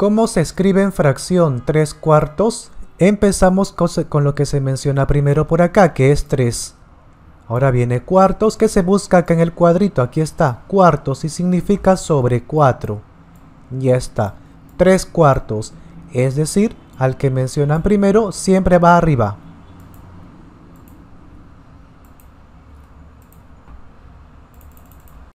¿Cómo se escribe en fracción 3 cuartos? Empezamos con lo que se menciona primero por acá, que es 3. Ahora viene cuartos, que se busca acá en el cuadrito. Aquí está, cuartos, y significa sobre 4. Ya está, 3 cuartos. Es decir, al que mencionan primero siempre va arriba.